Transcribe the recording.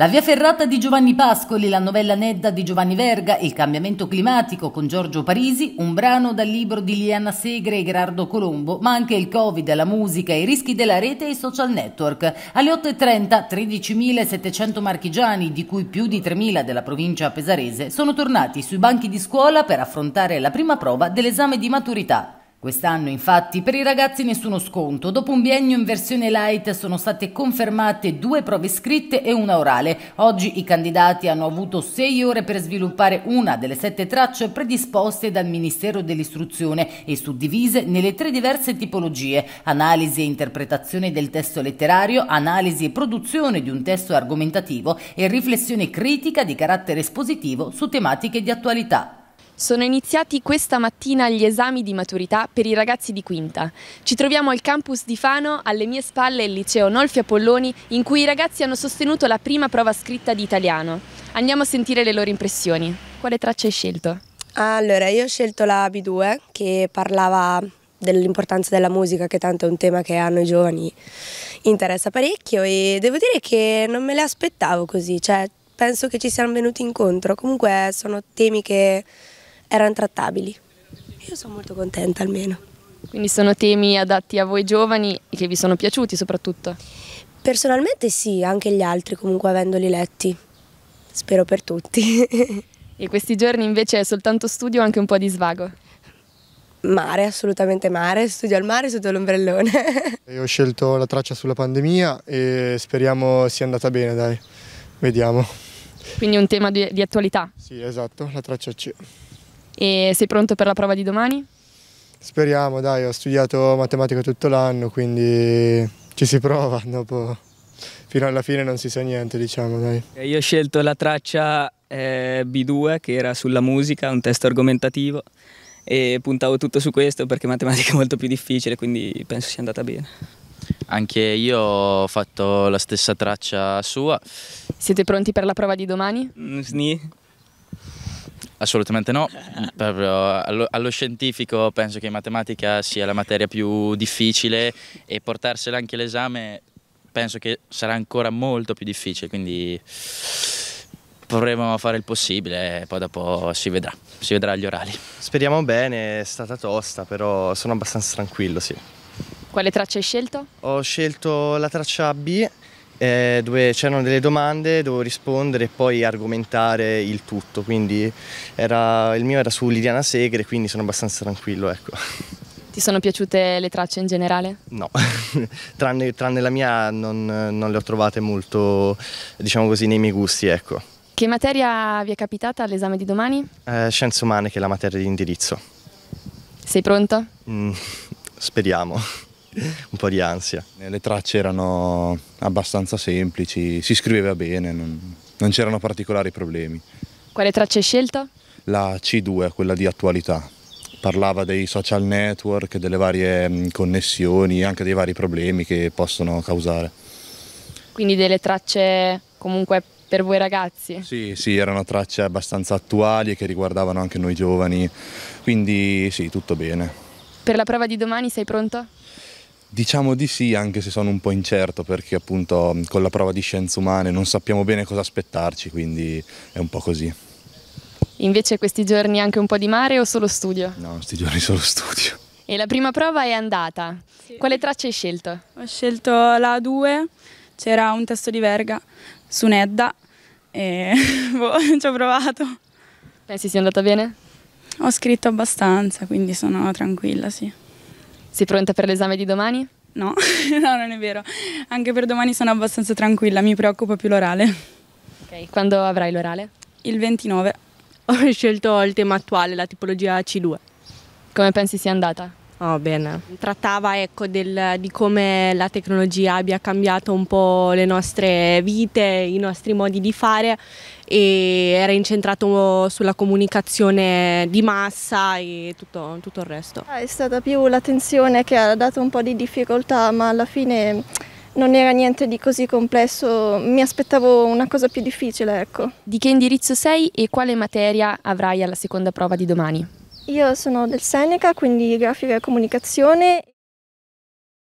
La via ferrata di Giovanni Pascoli, la novella Nedda di Giovanni Verga, Il cambiamento climatico con Giorgio Parisi, un brano dal libro di Liana Segre e Gerardo Colombo, ma anche il Covid, la musica, i rischi della rete e i social network. Alle 8.30 13.700 marchigiani, di cui più di 3.000 della provincia pesarese, sono tornati sui banchi di scuola per affrontare la prima prova dell'esame di maturità. Quest'anno infatti per i ragazzi nessuno sconto, dopo un biennio in versione light sono state confermate due prove scritte e una orale. Oggi i candidati hanno avuto sei ore per sviluppare una delle sette tracce predisposte dal Ministero dell'Istruzione e suddivise nelle tre diverse tipologie, analisi e interpretazione del testo letterario, analisi e produzione di un testo argomentativo e riflessione critica di carattere espositivo su tematiche di attualità. Sono iniziati questa mattina gli esami di maturità per i ragazzi di quinta. Ci troviamo al campus di Fano, alle mie spalle il liceo Nolfi Apolloni, in cui i ragazzi hanno sostenuto la prima prova scritta di italiano. Andiamo a sentire le loro impressioni. Quale traccia hai scelto? Allora, io ho scelto la B2 che parlava dell'importanza della musica, che tanto è un tema che a noi giovani interessa parecchio e devo dire che non me le aspettavo così, cioè penso che ci siamo venuti incontro. Comunque sono temi che erano trattabili. Io sono molto contenta almeno. Quindi sono temi adatti a voi giovani e che vi sono piaciuti soprattutto? Personalmente sì, anche gli altri comunque avendoli letti. Spero per tutti. e questi giorni invece è soltanto studio o anche un po' di svago? Mare, assolutamente mare, studio al mare sotto l'ombrellone. Io ho scelto la traccia sulla pandemia e speriamo sia andata bene, dai. Vediamo. Quindi un tema di, di attualità? Sì, esatto, la traccia C. E sei pronto per la prova di domani? Speriamo, dai, ho studiato matematica tutto l'anno, quindi ci si prova, dopo fino alla fine non si sa niente, diciamo, dai. Io ho scelto la traccia eh, B2, che era sulla musica, un testo argomentativo, e puntavo tutto su questo perché matematica è molto più difficile, quindi penso sia andata bene. Anche io ho fatto la stessa traccia sua. Siete pronti per la prova di domani? Mm, sì. Assolutamente no, allo, allo, scientifico penso che in matematica sia la materia più difficile e portarsela anche l'esame penso che sarà ancora molto più difficile, quindi proveremo a fare il possibile e poi dopo si vedrà, si vedrà agli orali. Speriamo bene, è stata tosta però sono abbastanza tranquillo sì. Quale traccia hai scelto? Ho scelto la traccia B eh, dove c'erano delle domande, dovevo rispondere e poi argomentare il tutto, quindi era, il mio era su Liliana Segre, quindi sono abbastanza tranquillo. Ecco. Ti sono piaciute le tracce in generale? No, tranne, tranne, la mia non, non, le ho trovate molto, diciamo così, nei miei gusti, ecco. Che materia vi è capitata all'esame di domani? Eh, scienze umane, che è la materia di indirizzo. Sei pronto? Mm, speriamo un po' di ansia. Le tracce erano abbastanza semplici, si scriveva bene, non, non c'erano particolari problemi. Quale traccia hai scelto? La C2, quella di attualità. Parlava dei social network, delle varie mm, connessioni, anche dei vari problemi che possono causare. Quindi delle tracce comunque per voi ragazzi? Sì, sì, erano tracce abbastanza attuali e che riguardavano anche noi giovani, quindi sì, tutto bene. Per la prova di domani sei pronto? Diciamo di sì, anche se sono un po' incerto perché appunto con la prova di scienze umane non sappiamo bene cosa aspettarci, quindi è un po' così. Invece questi giorni anche un po' di mare o solo studio? No, questi giorni solo studio. E la prima prova è andata. Sì. Quale traccia hai scelto? Ho scelto la 2 c'era un testo di Verga su Nedda e boh, ci ho provato. Pensi sia andata bene? Ho scritto abbastanza, quindi sono tranquilla, sì. Sei pronta per l'esame di domani? No, no, non è vero. Anche per domani sono abbastanza tranquilla, mi preoccupa più l'orale. Ok, quando avrai l'orale? Il 29. Ho scelto il tema attuale, la tipologia C2. Come pensi sia andata? Oh, bene. Trattava ecco, del, di come la tecnologia abbia cambiato un po' le nostre vite, i nostri modi di fare e era incentrato sulla comunicazione di massa e tutto, tutto il resto. Ah, è stata più l'attenzione che ha dato un po' di difficoltà ma alla fine non era niente di così complesso, mi aspettavo una cosa più difficile. Ecco. Di che indirizzo sei e quale materia avrai alla seconda prova di domani? Io sono del Seneca, quindi grafica e comunicazione.